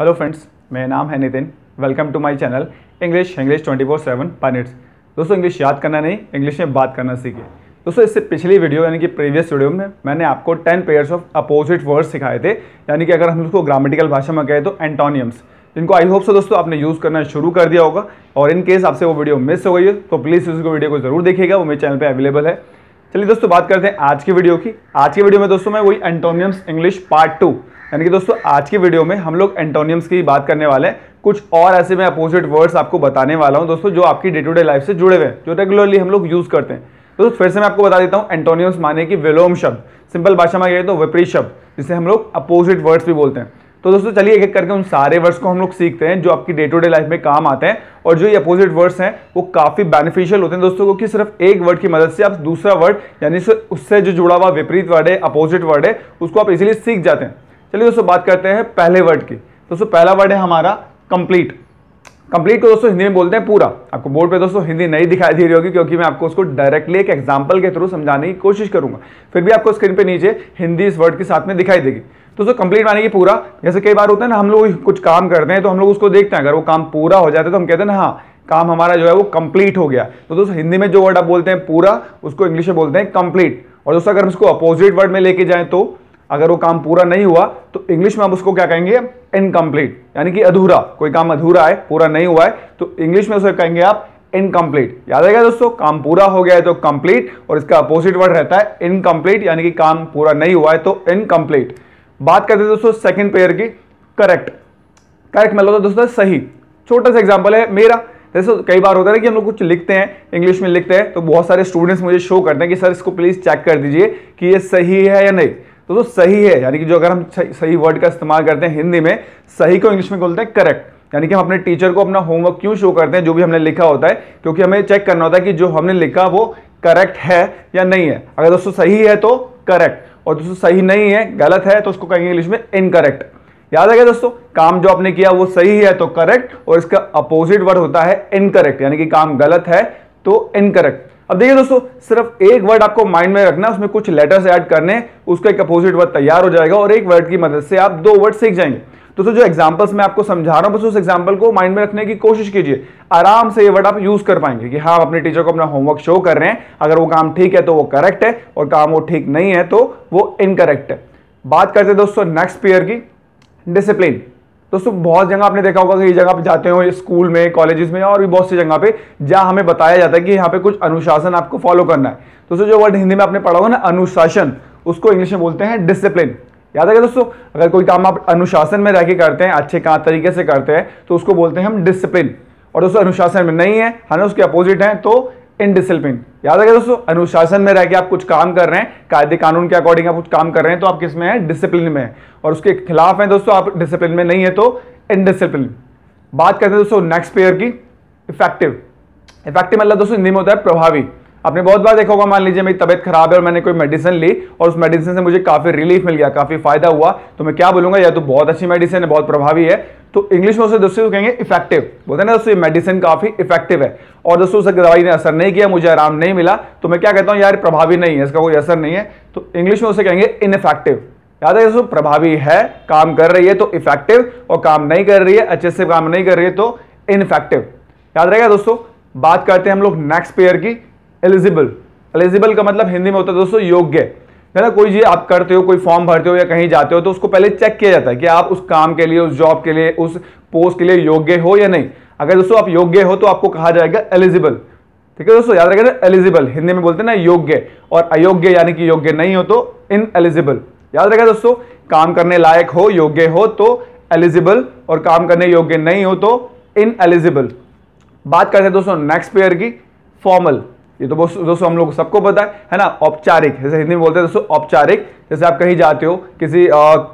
hello friends मेरा नाम है Nitin welcome to my channel English English 24 seven points दोस्तों इंग्लिश याद करना नहीं इंग्लिश में बात करना सीखे दोस्तों इससे पिछली वीडियो यानी कि प्रीवियस वीडियो में मैंने आपको 10 पेयर्स ऑफ अपोजिट वर्ड्स सिखाए थे यानी कि अगर हम उसको ग्रामेटिकल भाषा में कहें तो एंटोनियम्स जिनको आई होप सो दोस्तों आपने यूज़ करना शुरू कर दिया होगा और इन केस आपसे वो वीडियो मिस हो गई है तो प्लीज़ उसको वीडियो को ज़रूर देखिएगा वो मेरे चैनल पर अवेलेबल है चलिए दोस्तों बात करते हैं आज की वीडियो की आज की वीडियो में दोस्तों मैं वही एंटोनियम्स इंग्लिश पार्ट टू यानी कि दोस्तों आज की वीडियो में हम लोग एंटोनियम्स की बात करने वाले हैं कुछ और ऐसे मैं अपोजिट वर्ड्स आपको बताने वाला हूँ दोस्तों जो आपकी डे टू डे लाइफ से जुड़े हुए हैं जो रेगुलरली हम लोग यूज़ करते हैं तो दोस्तों फिर से मैं आपको बता देता हूँ एंटोनियम्स माने की विलोम शब्द सिंपल भाषा में कहें तो विपरीत शब्द जिसे हम लोग अपोजिट वर्ड्स भी बोलते हैं तो दोस्तों चलिए एक एक करके उन सारे वर्ड्स को हम लोग सीखते हैं जो आपकी डे टू डे लाइफ में काम आते हैं और जो ये अपोजिट वर्ड्स हैं वो काफ़ी बेनिफिशियल होते हैं दोस्तों क्योंकि सिर्फ एक वर्ड की मदद से आप दूसरा वर्ड यानी उससे जो जुड़ा हुआ विपरीत वर्ड है अपोजिट वर्ड है उसको आप इजिली सीख जाते हैं चलिए दोस्तों बात करते हैं पहले वर्ड की दोस्तों पहला वर्ड है हमारा कंप्लीट कंप्लीट को दोस्तों हिंदी में बोलते हैं पूरा आपको बोर्ड पे दोस्तों हिंदी नहीं दिखाई दे रही होगी क्योंकि मैं आपको उसको डायरेक्टली एक एग्जाम्पल के थ्रू समझाने की कोशिश करूंगा फिर भी आपको स्क्रीन पे नीचे हिंदी इस वर्ड के साथ में दिखाई देगी दोस्तों कंप्लीट मानेगी पूरा जैसे कई बार होता है ना हम लोग कुछ काम करते हैं तो हम लोग उसको देखते हैं अगर वो काम पूरा हो जाता है तो हम कहते हैं ना हाँ काम हमारा जो है वो कंप्लीट हो गया तो दोस्तों हिंदी में जो वर्ड आप बोलते हैं पूरा उसको इंग्लिश में बोलते हैं कंप्लीट और दोस्तों अगर हम इसको अपोजिट वर्ड में लेके जाए तो अगर वो काम पूरा नहीं हुआ तो इंग्लिश में हम उसको क्या कहेंगे इनकम्प्लीट यानी कि अधूरा कोई काम अधूरा है पूरा नहीं हुआ है तो इंग्लिश में उसे कहेंगे आप इनकम्प्लीट याद आएगा दोस्तों काम पूरा हो गया है तो कंप्लीट और इसका अपोजिट वर्ड रहता है इनकम्प्लीट यानी कि काम पूरा नहीं हुआ है तो इनकम्प्लीट बात करते हैं दोस्तों सेकेंड पेयर की करेक्ट करेक्ट मतलब तो दोस्तों सही छोटा सा एग्जाम्पल है मेरा जैसे कई बार होता है कि हम लोग कुछ लिखते हैं इंग्लिश में लिखते हैं तो बहुत सारे स्टूडेंट्स मुझे शो करते हैं कि सर इसको प्लीज़ चेक कर दीजिए कि ये सही है या नहीं तो जो तो सही है यानी कि जो अगर हम सही वर्ड का इस्तेमाल करते हैं हिंदी में सही को इंग्लिश में बोलते हैं करेक्ट यानी कि हम अपने टीचर को अपना होमवर्क क्यों शो करते हैं जो भी हमने लिखा होता है क्योंकि हमें चेक करना होता है कि जो हमने लिखा वो करेक्ट है या नहीं है अगर दोस्तों सही है तो करेक्ट और दोस्तों सही नहीं है गलत है तो उसको कहेंगे इंग्लिश में इनकरेक्ट याद है दोस्तों काम जो आपने किया वो सही है तो करेक्ट और इसका अपोजिट वर्ड होता है इनकरेक्ट यानी कि काम गलत है तो इनकरेक्ट अब देखिए दोस्तों सिर्फ एक वर्ड आपको माइंड में रखना उसमें कुछ लेटर्स ऐड करने उसका एक अपोजिट वर्ड तैयार हो जाएगा और एक वर्ड की मदद से आप दो वर्ड सीख जाएंगे दोस्तों जो एग्जाम्पल्स मैं आपको समझा रहा हूँ बस उस एग्जाम्पल को माइंड में रखने की कोशिश कीजिए आराम से ये वर्ड आप यूज कर पाएंगे कि हाँ अपने टीचर को अपना होमवर्क शो कर रहे हैं अगर वो काम ठीक है तो वो करेक्ट है और काम वो ठीक नहीं है तो वो इनकरेक्ट है बात करते हैं दोस्तों नेक्स्ट पेयर की डिसिप्लिन दोस्तों बहुत जगह आपने देखा होगा कि ये जगह आप जाते हो स्कूल में कॉलेजेस में और भी बहुत सी जगह पे जहां हमें बताया जाता है कि यहाँ पे कुछ अनुशासन आपको फॉलो करना है दोस्तों जो वर्ड हिंदी में आपने पढ़ा होगा ना अनुशासन उसको इंग्लिश में बोलते हैं डिसिप्लिन याद है दोस्तों अगर कोई काम आप अनुशासन में रहकर करते हैं अच्छे काम तरीके से करते हैं तो उसको बोलते हैं हम डिसिप्लिन और दोस्तों अनुशासन में नहीं है हमें हाँ उसके अपोजिट हैं तो इनडिसिप्लिन याद रखें दोस्तों अनुशासन में रह के आप कुछ काम कर रहे हैं कायदे कानून के अकॉर्डिंग आप कुछ काम कर रहे हैं तो आप किस में है डिसिप्लिन में है और उसके खिलाफ है दोस्तों आप डिसिप्लिन में नहीं है तो इनडिसिप्लिन बात करते हैं दोस्तों नेक्स्ट पेयर की इफेक्टिव इफेक्टिव मतलब दोस्तों हिंदी में होता है प्रभावी आपने बहुत बार देखा होगा मान लीजिए मेरी तबियत खराब है और मैंने कोई मेडिसिन ली और उस मेडिसिन से मुझे काफी रिलीफ मिल गया काफी फायदा हुआ तो मैं क्या बोलूंगा या तो बहुत अच्छी मेडिसिन है बहुत प्रभावी है तो इंग्लिश में उसे दोस्तों कहेंगे इफेक्टिव बोलते हैं ना दोस्तों मेडिसिन काफ़ी इफेक्टिव है और दोस्तों उससे दवाई ने असर नहीं किया मुझे आराम नहीं मिला तो मैं क्या कहता हूं यार प्रभावी नहीं है इसका कोई असर नहीं है तो इंग्लिश में उसे कहेंगे इनफेक्टिव याद है प्रभावी है काम कर रही है तो इफेक्टिव और काम नहीं कर रही है अच्छे से काम नहीं कर रही है तो इनफेक्टिव याद रहेगा दोस्तों बात करते हैं हम लोग नेक्स्ट पेयर की एलिजिबल एलिजिबल का मतलब हिंदी में होता है दोस्तों योग्य है ना कोई चीज़ आप करते हो कोई फॉर्म भरते हो या कहीं जाते हो तो उसको पहले चेक किया जाता है कि आप उस काम के लिए उस जॉब के लिए उस पोस्ट के लिए योग्य हो या नहीं अगर दोस्तों आप योग्य हो तो आपको कहा जाएगा एलिजिबल ठीक है दोस्तों याद रखें एलिजिबल हिंदी में बोलते हैं ना योग्य और अयोग्य यानी कि योग्य नहीं हो तो इन एलिजिबल याद रखें दोस्तों काम करने लायक हो योग्य हो तो एलिजिबल और काम करने योग्य नहीं हो तो इन एलिजिबल बात करते हैं दोस्तों नेक्स्ट पेयर की फॉर्मल ये तो दोस्तों हम लोग सबको पता है ना औपचारिक जैसे हिंदी में बोलते हैं दोस्तों औपचारिक जैसे आप कहीं जाते हो किसी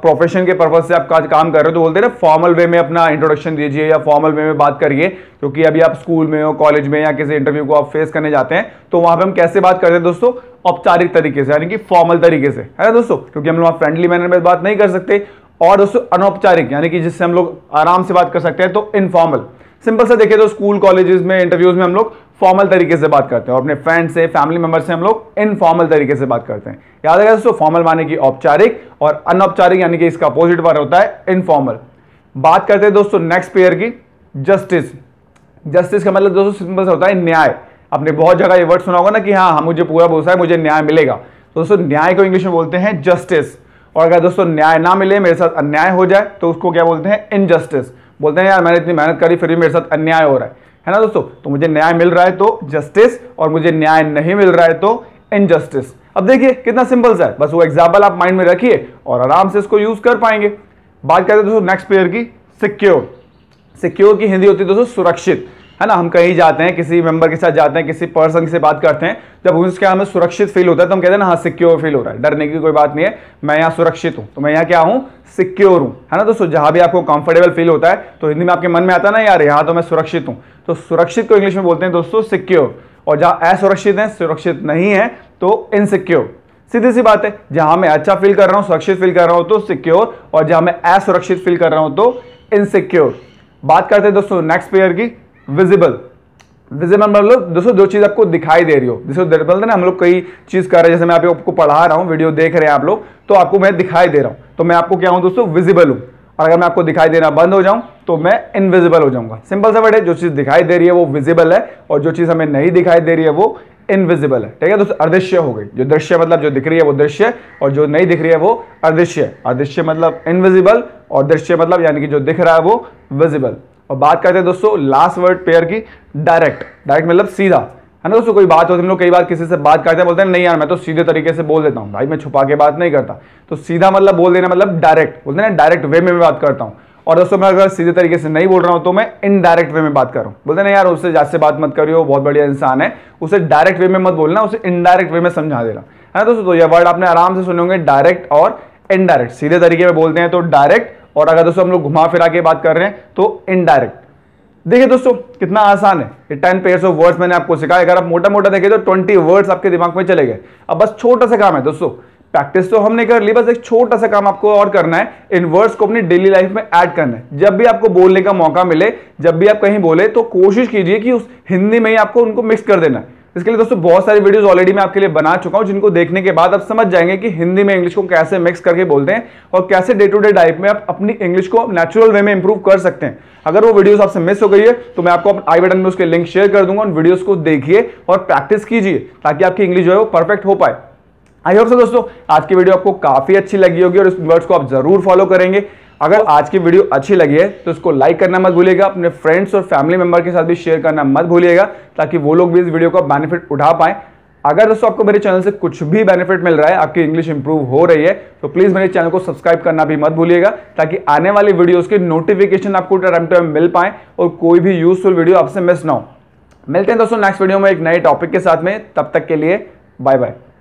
प्रोफेशन के पर्पज से आप काम कर रहे हो तो बोलते हैं ना फॉर्मल वे में अपना इंट्रोडक्शन दीजिए या फॉर्मल वे में बात करिए क्योंकि तो अभी आप स्कूल में हो कॉलेज में या किसी इंटरव्यू को आप फेस करने जाते हैं तो वहां पर हम कैसे बात करते हैं दोस्तों औपचारिक तरीके से यानी कि फॉर्मल तरीके से है ना दोस्तों क्योंकि हम लोग फ्रेंडली मैनर में बात नहीं कर सकते और दोस्तों अनौपचारिक यानी कि जिससे हम लोग आराम से बात कर सकते हैं तो इनफॉर्मल सिंपल सा देखिए तो स्कूल कॉलेजेस में इंटरव्यूज में हम लोग फॉर्मल तरीके से बात करते हैं और अपने फ्रेंड से फैमिली मेंबर से हम लोग इनफॉर्मल तरीके से बात करते हैं याद रखा दोस्तों फॉर्मल माने की औपचारिक और अनौपचारिक यानी कि इसका अपोजिट वर्ड होता है इनफॉर्मल बात करते हैं दोस्तों नेक्स्ट पेयर की जस्टिस जस्टिस का मतलब दोस्तों सिंपल सा होता है न्याय आपने बहुत जगह ये वर्ड सुना होगा ना कि हाँ, हाँ मुझे पूरा भरोसा है मुझे न्याय मिलेगा तो दोस्तों न्याय को इंग्लिश में बोलते हैं जस्टिस और अगर दोस्तों न्याय ना मिले मेरे साथ अन्याय हो जाए तो उसको क्या बोलते हैं इनजस्टिस बोलते हैं यार मैंने इतनी मेहनत करी फिर भी मेरे साथ अन्याय हो रहा है है ना दोस्तों तो मुझे न्याय मिल रहा है तो जस्टिस और मुझे न्याय नहीं मिल रहा है तो इनजस्टिस अब देखिए कितना सिंपल सा है बस वो एग्जाम्पल आप माइंड में रखिए और आराम से इसको यूज कर पाएंगे बात करते हैं दोस्तों नेक्स्ट प्लेयर की सिक्योर सिक्योर की हिंदी होती है दोस्तों सुरक्षित है ना हम कहीं जाते हैं किसी मेंबर के साथ जाते हैं किसी पर्सन से बात करते हैं जब उसके हमें सुरक्षित फील होता है तो हम कहते हैं ना हाँ सिक्योर फील हो रहा है डरने की कोई बात नहीं है मैं यहाँ सुरक्षित हूँ तो मैं यहाँ क्या हूँ सिक्योर हूँ है ना दोस्तों जहाँ भी आपको कंफर्टेबल फील होता है तो हिंदी में आपके मन में आता ना यार यहाँ तो मैं सुरक्षित हूँ तो सुरक्षित को इंग्लिश में बोलते हैं दोस्तों सिक्योर और जहाँ असुरक्षित हैं सुरक्षित नहीं है तो इनसिक्योर सीधी सी बात है जहां मैं अच्छा फील कर रहा हूं सुरक्षित फील कर रहा हूं तो सिक्योर और जहां मैं असुरक्षित फील कर रहा हूं तो इनसिक्योर बात करते हैं दोस्तों नेक्स्ट पेयर की विजिबल विजिबल मतलब दोस्तों जो चीज़ आपको दिखाई दे रही हो जैसे बोलते तो ना हम लोग कई चीज़ कर रहे हैं जैसे मैं आपको पढ़ा रहा हूँ वीडियो देख रहे हैं आप लोग तो आपको मैं दिखाई दे रहा हूँ तो मैं आपको क्या हूँ दोस्तों विजिबल हूँ और अगर मैं आपको दिखाई देना बंद हो जाऊं तो मैं इनविजिबल हो जाऊंगा सिंपल सा वर्ड है जो चीज़ दिखाई दे रही है वो विजिबल है और जो चीज़ हमें नहीं दिखाई दे रही है वो इनविजिबल है ठीक है दोस्तों अदृश्य हो गई जो दृश्य मतलब जो दिख रही है वो दृश्य और जो नहीं दिख रही है वो अदृश्य अदृश्य मतलब इनविजिबल और दृश्य मतलब यानी कि जो दिख रहा है वो विजिबल और बात करते हैं दोस्तों लास्ट वर्ड पेयर की डायरेक्ट डायरेक्ट मतलब सीधा है ना दोस्तों कोई बात होती है हम लोग कई बार किसी से बात करते हैं बोलते हैं नहीं यार मैं तो सीधे तरीके से बोल देता हूँ भाई मैं छुपा के बात नहीं करता तो सीधा मतलब बोल देना मतलब डायरेक्ट बोलते हैं ना डायरेक्ट वे में मैं बात करता हूँ और दोस्तों मैं अगर सीधे तरीके से नहीं बोल रहा हूँ तो मैं इनडायरेक्ट वे में बात कर रहा हूँ बोलते ना यार उससे जैसे बात मत करियो बहुत बढ़िया इंसान है उसे डायरेक्ट वे में मत बोलना उसे इनडायरेक्ट वे में समझा देना है ना दोस्तों तो वर्ड आपने आराम से सुने होंगे डायरेक्ट और इनडायरेक्ट सीधे तरीके में बोलते हैं तो डायरेक्ट और अगर दोस्तों हम लोग घुमा फिरा के बात कर रहे हैं तो इनडायरेक्ट देखिए दोस्तों कितना आसान है टेन पेयर्स ऑफ वर्ड्स मैंने आपको सिखाया अगर आप मोटा मोटा देखें तो ट्वेंटी वर्ड्स आपके दिमाग में चले गए अब बस छोटा सा काम है दोस्तों प्रैक्टिस तो हमने कर ली बस एक छोटा सा काम आपको और करना है इन वर्ड्स को अपनी डेली लाइफ में ऐड करना है जब भी आपको बोलने का मौका मिले जब भी आप कहीं बोले तो कोशिश कीजिए कि उस हिंदी में ही आपको उनको मिक्स कर देना है इसके लिए दोस्तों बहुत सारी वीडियोस ऑलरेडी मैं आपके लिए बना चुका हूं जिनको देखने के बाद आप समझ जाएंगे कि हिंदी में इंग्लिश को कैसे मिक्स करके बोलते हैं और कैसे डे टू डे लाइफ में आप अपनी इंग्लिश को नेचुरल वे में इंप्रूव कर सकते हैं अगर वो वीडियोस आपसे मिस हो गई है तो मैं आपको आई बटन में उसके लिंक शेयर कर दूंगा उन वीडियोज को देखिए और प्रैक्टिस कीजिए ताकि आपकी इंग्लिश जो है वो परफेक्ट हो पाए आई होप सो दोस्तों आज की वीडियो आपको काफी अच्छी लगी होगी और इस वर्ड्स को आप जरूर फॉलो करेंगे अगर आज की वीडियो अच्छी लगी है तो इसको लाइक करना मत भूलिएगा अपने फ्रेंड्स और फैमिली मेंबर के साथ भी शेयर करना मत भूलिएगा ताकि वो लोग भी इस वीडियो का बेनिफिट उठा पाए अगर दोस्तों आपको मेरे चैनल से कुछ भी बेनिफिट मिल रहा है आपकी इंग्लिश इंप्रूव हो रही है तो प्लीज़ मेरे चैनल को सब्सक्राइब करना भी मत भूलिएगा ताकि आने वाली वीडियोज के नोटिफिकेशन आपको टाइम टाइम मिल पाए और कोई भी यूजफुल वीडियो आपसे मिस ना हो मिलते हैं दोस्तों नेक्स्ट वीडियो में एक नए टॉपिक के साथ में तब तक के लिए बाय बाय